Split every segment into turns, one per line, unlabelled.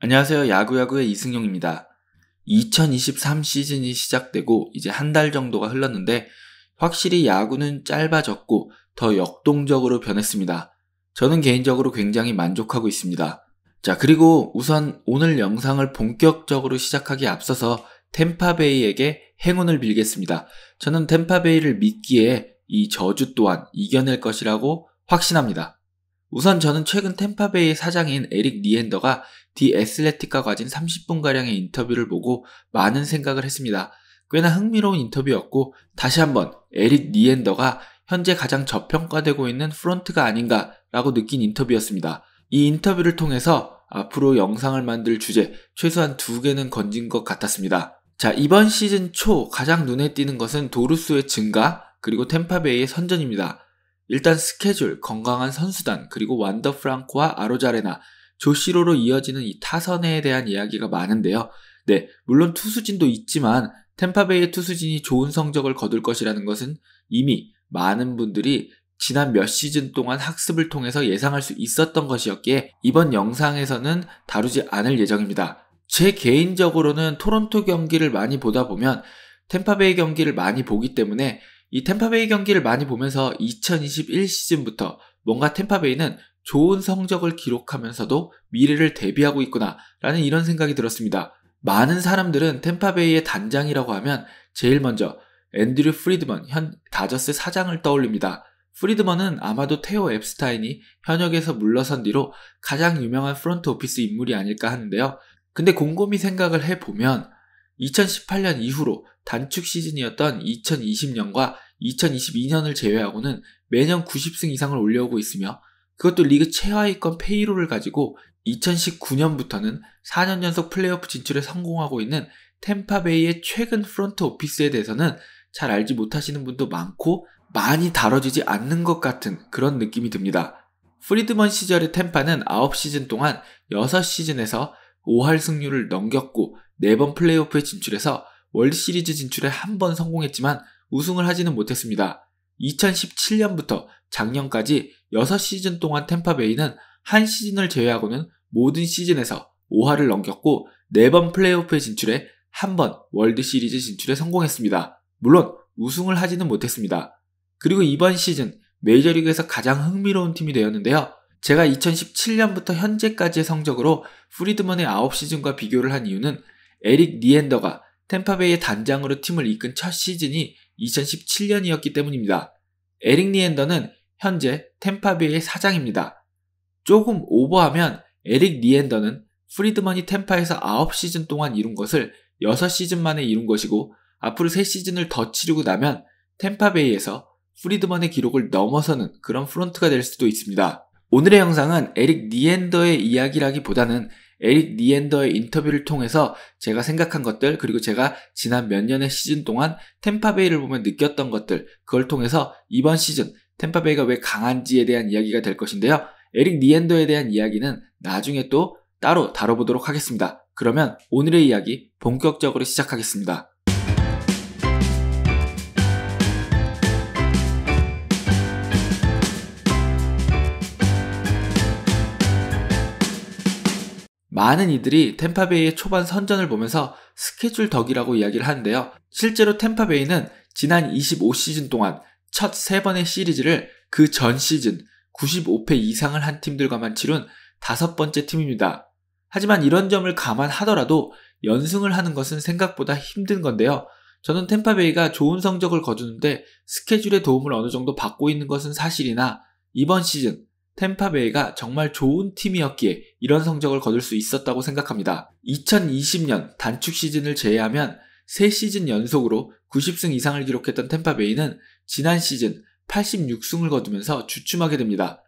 안녕하세요. 야구야구의 이승용입니다. 2023 시즌이 시작되고 이제 한 달 정도가 흘렀는데 확실히 야구는 짧아졌고 더 역동적으로 변했습니다. 저는 개인적으로 굉장히 만족하고 있습니다. 자, 그리고 우선 오늘 영상을 본격적으로 시작하기에 앞서서 템파베이에게 행운을 빌겠습니다. 저는 템파베이를 믿기에 이 저주 또한 이겨낼 것이라고 확신합니다. 우선 저는 최근 템파베이 사장인 에릭 니엔더가 디에슬레틱과 가진 30분가량의 인터뷰를 보고 많은 생각을 했습니다. 꽤나 흥미로운 인터뷰였고 다시 한번 에릭 니엔더가 현재 가장 저평가되고 있는 프론트가 아닌가라고 느낀 인터뷰였습니다. 이 인터뷰를 통해서 앞으로 영상을 만들 주제 최소한 두 개는 건진 것 같았습니다. 자, 이번 시즌 초 가장 눈에 띄는 것은 도루스의 증가 그리고 템파베이의 선전입니다. 일단 스케줄, 건강한 선수단, 그리고 완더 프랑코와 아로자레나, 조시로로 이어지는 이 타선에 대한 이야기가 많은데요. 네, 물론 투수진도 있지만 템파베이의 투수진이 좋은 성적을 거둘 것이라는 것은 이미 많은 분들이 지난 몇 시즌 동안 학습을 통해서 예상할 수 있었던 것이었기에 이번 영상에서는 다루지 않을 예정입니다. 제 개인적으로는 토론토 경기를 많이 보다 보면 템파베이 경기를 많이 보기 때문에 이 템파베이 경기를 많이 보면서 2021 시즌부터 뭔가 템파베이는 좋은 성적을 기록하면서도 미래를 대비하고 있구나라는 이런 생각이 들었습니다. 많은 사람들은 템파베이의 단장이라고 하면 제일 먼저 앤드류 프리드먼 현 다저스 사장을 떠올립니다. 프리드먼은 아마도 테오 앱스타인이 현역에서 물러선 뒤로 가장 유명한 프론트 오피스 인물이 아닐까 하는데요. 근데 곰곰이 생각을 해보면 2018년 이후로 단축 시즌이었던 2020년과 2022년을 제외하고는 매년 90승 이상을 올려오고 있으며 그것도 리그 최하위권 페이로를 가지고 2019년부터는 4년 연속 플레이오프 진출에 성공하고 있는 템파베이의 최근 프론트 오피스에 대해서는 잘 알지 못하시는 분도 많고 많이 다뤄지지 않는 것 같은 그런 느낌이 듭니다. 프리드먼 시절의 템파는 9시즌 동안 6시즌에서 5할 승률을 넘겼고 4번 플레이오프에 진출해서 월드시리즈 진출에 한 번 성공했지만 우승을 하지는 못했습니다. 2017년부터 작년까지 6시즌 동안 템파베이는 한 시즌을 제외하고는 모든 시즌에서 5할을 넘겼고 4번 플레이오프에 진출해 한 번 월드시리즈 진출에 성공했습니다. 물론 우승을 하지는 못했습니다. 그리고 이번 시즌 메이저리그에서 가장 흥미로운 팀이 되었는데요. 제가 2017년부터 현재까지의 성적으로 프리드먼의 9시즌과 비교를 한 이유는 에릭 리엔더가 템파베이의 단장으로 팀을 이끈 첫 시즌이 2017년이었기 때문입니다. 에릭 리엔더는 현재 템파베이의 사장입니다. 조금 오버하면 에릭 리엔더는 프리드먼이 템파에서 9시즌 동안 이룬 것을 6시즌 만에 이룬 것이고 앞으로 3시즌을 더 치르고 나면 템파베이에서 프리드먼의 기록을 넘어서는 그런 프론트가 될 수도 있습니다. 오늘의 영상은 에릭 니엔더의 이야기라기보다는 에릭 니엔더의 인터뷰를 통해서 제가 생각한 것들 그리고 제가 지난 몇 년의 시즌 동안 템파베이를 보면 느꼈던 것들 그걸 통해서 이번 시즌 템파베이가 왜 강한지에 대한 이야기가 될 것인데요. 에릭 니엔더에 대한 이야기는 나중에 또 따로 다뤄보도록 하겠습니다. 그러면 오늘의 이야기 본격적으로 시작하겠습니다. 많은 이들이 템파베이의 초반 선전을 보면서 스케줄 덕이라고 이야기를 하는데요. 실제로 템파베이는 지난 25시즌 동안 첫 3번의 시리즈를 그 전 시즌 95패 이상을 한 팀들과만 치룬 다섯 번째 팀입니다. 하지만 이런 점을 감안하더라도 연승을 하는 것은 생각보다 힘든 건데요. 저는 템파베이가 좋은 성적을 거두는데 스케줄의 도움을 어느 정도 받고 있는 것은 사실이나 이번 시즌 템파베이가 정말 좋은 팀이었기에 이런 성적을 거둘 수 있었다고 생각합니다. 2020년 단축 시즌을 제외하면 3시즌 연속으로 90승 이상을 기록했던 템파베이는 지난 시즌 86승을 거두면서 주춤하게 됩니다.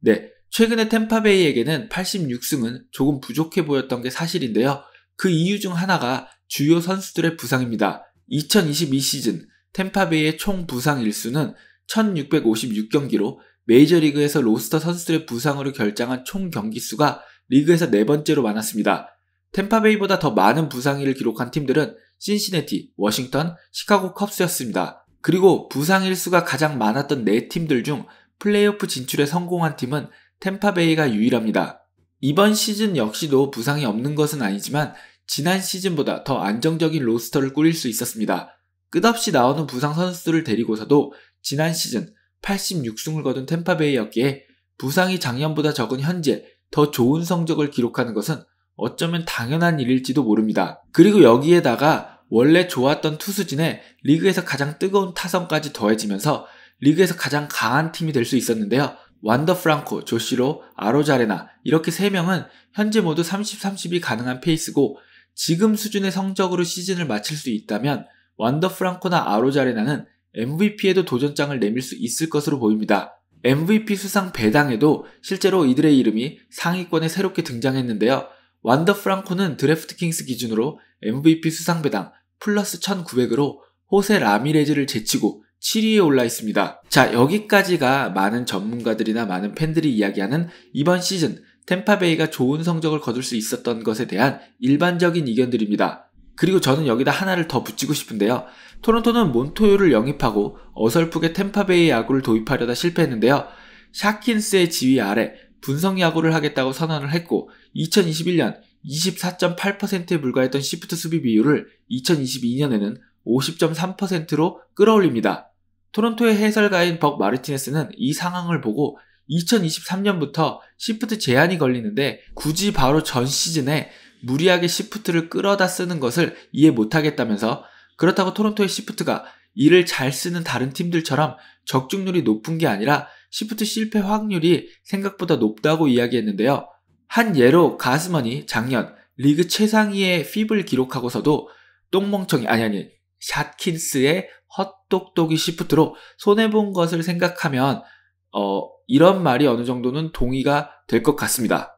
네, 최근에 템파베이에게는 86승은 조금 부족해 보였던 게 사실인데요. 그 이유 중 하나가 주요 선수들의 부상입니다. 2022 시즌 템파베이의 총 부상 일수는 1656경기로 메이저리그에서 로스터 선수들의 부상으로 결장한총 경기수가 리그에서 네 번째로 많았습니다. 템파베이보다 더 많은 부상일을 기록한 팀들은 신시네티 워싱턴, 시카고 컵스였습니다. 그리고 부상일수가 가장 많았던 네 팀들 중 플레이오프 진출에 성공한 팀은 템파베이가 유일합니다. 이번 시즌 역시도 부상이 없는 것은 아니지만 지난 시즌보다 더 안정적인 로스터를 꾸릴 수 있었습니다. 끝없이 나오는 부상 선수들을 데리고서도 지난 시즌 86승을 거둔 템파베이였기에 부상이 작년보다 적은 현재 더 좋은 성적을 기록하는 것은 어쩌면 당연한 일일지도 모릅니다. 그리고 여기에다가 원래 좋았던 투수진에 리그에서 가장 뜨거운 타선까지 더해지면서 리그에서 가장 강한 팀이 될 수 있었는데요. 완더 프랑코, 조시로, 아로자레나 이렇게 3명은 현재 모두 30, 30이 가능한 페이스고 지금 수준의 성적으로 시즌을 마칠 수 있다면 완더 프랑코나 아로자레나는 MVP에도 도전장을 내밀 수 있을 것으로 보입니다. MVP 수상 배당에도 실제로 이들의 이름이 상위권에 새롭게 등장했는데요. 완더 프랑코는 드래프트 킹스 기준으로 MVP 수상 배당 플러스 1900으로 호세 라미레즈를 제치고 7위에 올라 있습니다. 자, 여기까지가 많은 전문가들이나 많은 팬들이 이야기하는 이번 시즌 템파베이가 좋은 성적을 거둘 수 있었던 것에 대한 일반적인 의견들입니다. 그리고 저는 여기다 하나를 더 붙이고 싶은데요. 토론토는 몬토요를 영입하고 어설프게 템파베이 야구를 도입하려다 실패했는데요. 샤킨스의 지휘 아래 분석 야구를 하겠다고 선언을 했고 2021년 24.8%에 불과했던 시프트 수비 비율을 2022년에는 50.3%로 끌어올립니다. 토론토의 해설가인 벅 마르티네스는 이 상황을 보고 2023년부터 시프트 제한이 걸리는데 굳이 바로 전 시즌에 무리하게 시프트를 끌어다 쓰는 것을 이해 못하겠다면서 그렇다고 토론토의 시프트가 이를 잘 쓰는 다른 팀들처럼 적중률이 높은 게 아니라 시프트 실패 확률이 생각보다 높다고 이야기했는데요. 한 예로 가스먼이 작년 리그 최상위의 핍을 기록하고서도 똥멍청이 아니 아니 샷킨스의 헛똑똑이 시프트로 손해본 것을 생각하면 어, 이런 말이 어느 정도는 동의가 될 것 같습니다.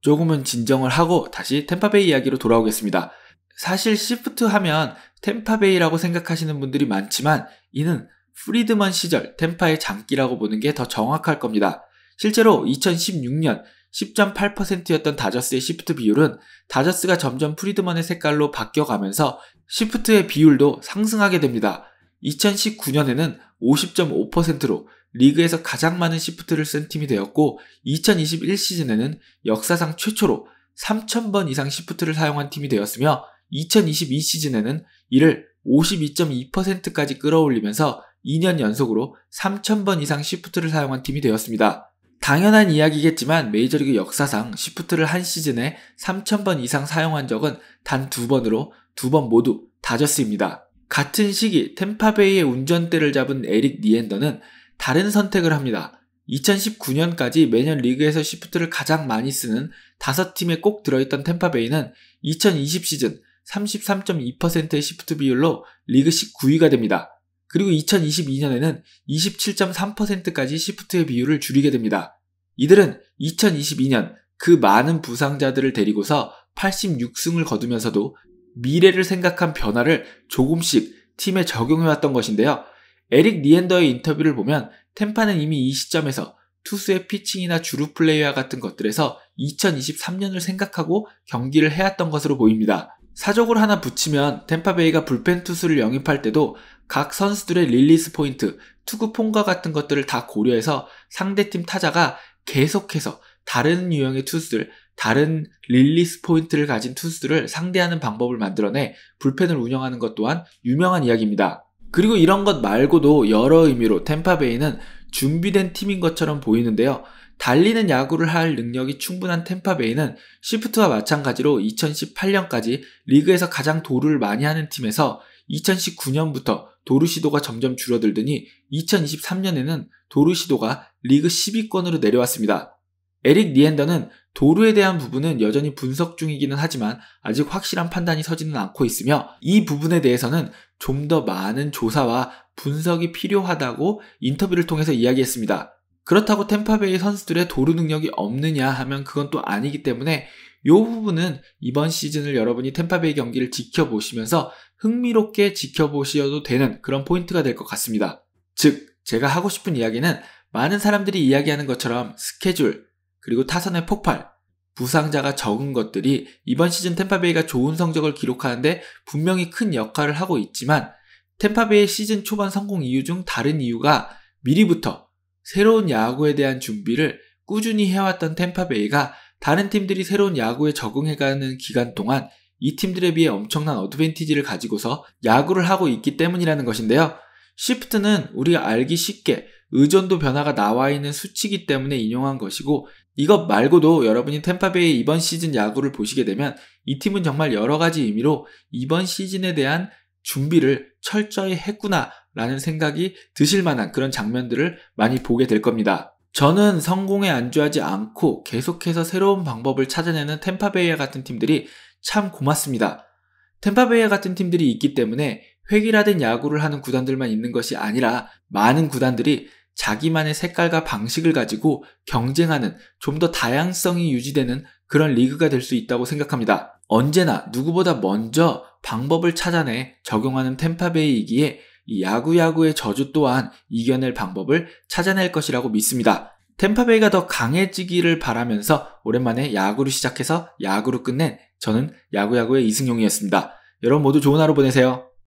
조금은 진정을 하고 다시 템파베이 이야기로 돌아오겠습니다. 사실 시프트 하면 템파베이라고 생각하시는 분들이 많지만 이는 프리드먼 시절 템파의 장기라고 보는 게 더 정확할 겁니다. 실제로 2016년 10.8%였던 다저스의 시프트 비율은 다저스가 점점 프리드먼의 색깔로 바뀌어가면서 시프트의 비율도 상승하게 됩니다. 2019년에는 50.5%로 리그에서 가장 많은 시프트를 쓴 팀이 되었고 2021 시즌에는 역사상 최초로 3,000번 이상 시프트를 사용한 팀이 되었으며 2022 시즌에는 이를 52.2%까지 끌어올리면서 2년 연속으로 3,000번 이상 시프트를 사용한 팀이 되었습니다. 당연한 이야기겠지만 메이저리그 역사상 시프트를 한 시즌에 3,000번 이상 사용한 적은 단 두 번으로 두 번 모두 다졌습니다 같은 시기 템파베이의 운전대를 잡은 에릭 니엔더는 다른 선택을 합니다. 2019년까지 매년 리그에서 시프트를 가장 많이 쓰는 5팀에 꼭 들어있던 템파베이는 2020 시즌 33.2%의 시프트 비율로 리그 19위가 됩니다. 그리고 2022년에는 27.3%까지 시프트의 비율을 줄이게 됩니다. 이들은 2022년 그 많은 부상자들을 데리고서 86승을 거두면서도 미래를 생각한 변화를 조금씩 팀에 적용해왔던 것인데요. 에릭 니엔더의 인터뷰를 보면 템파는 이미 이 시점에서 투수의 피칭이나 주루 플레이와 같은 것들에서 2023년을 생각하고 경기를 해왔던 것으로 보입니다. 사족을 하나 붙이면 템파베이가 불펜 투수를 영입할 때도 각 선수들의 릴리스 포인트, 투구 폼과 같은 것들을 다 고려해서 상대팀 타자가 계속해서 다른 유형의 투수들, 다른 릴리스 포인트를 가진 투수들을 상대하는 방법을 만들어내 불펜을 운영하는 것 또한 유명한 이야기입니다. 그리고 이런 것 말고도 여러 의미로 템파베이는 준비된 팀인 것처럼 보이는데요. 달리는 야구를 할 능력이 충분한 템파베이는 시프트와 마찬가지로 2018년까지 리그에서 가장 도루를 많이 하는 팀에서 2019년부터 도루 시도가 점점 줄어들더니 2023년에는 도루 시도가 리그 10위권으로 내려왔습니다. 에릭 니엔더는 도루에 대한 부분은 여전히 분석 중이기는 하지만 아직 확실한 판단이 서지는 않고 있으며 이 부분에 대해서는 좀더 많은 조사와 분석이 필요하다고 인터뷰를 통해서 이야기했습니다. 그렇다고 템파베이 선수들의 도루 능력이 없느냐 하면 그건 또 아니기 때문에 이 부분은 이번 시즌을 여러분이 템파베이 경기를 지켜보시면서 흥미롭게 지켜보셔도 되는 그런 포인트가 될 것 같습니다. 즉, 제가 하고 싶은 이야기는 많은 사람들이 이야기하는 것처럼 스케줄, 그리고 타선의 폭발, 부상자가 적은 것들이 이번 시즌 템파베이가 좋은 성적을 기록하는데 분명히 큰 역할을 하고 있지만 템파베이 시즌 초반 성공 이유 중 다른 이유가 미리부터 새로운 야구에 대한 준비를 꾸준히 해왔던 템파베이가 다른 팀들이 새로운 야구에 적응해가는 기간 동안 이 팀들에 비해 엄청난 어드밴티지를 가지고서 야구를 하고 있기 때문이라는 것인데요. 시프트는 우리가 알기 쉽게 의존도 변화가 나와 있는 수치이기 때문에 인용한 것이고 이것 말고도 여러분이 템파베이 이번 시즌 야구를 보시게 되면 이 팀은 정말 여러 가지 의미로 이번 시즌에 대한 준비를 철저히 했구나라는 생각이 드실 만한 그런 장면들을 많이 보게 될 겁니다. 저는 성공에 안주하지 않고 계속해서 새로운 방법을 찾아내는 템파베이와 같은 팀들이 참 고맙습니다. 템파베이와 같은 팀들이 있기 때문에 획일화된 야구를 하는 구단들만 있는 것이 아니라 많은 구단들이 자기만의 색깔과 방식을 가지고 경쟁하는 좀 더 다양성이 유지되는 그런 리그가 될 수 있다고 생각합니다. 언제나 누구보다 먼저 방법을 찾아내 적용하는 템파베이이기에 이 야구 야구의 저주 또한 이겨낼 방법을 찾아낼 것이라고 믿습니다. 템파베이가 더 강해지기를 바라면서 오랜만에 야구를 시작해서 야구로 끝낸 저는 야구야구의 이승용이었습니다. 여러분 모두 좋은 하루 보내세요.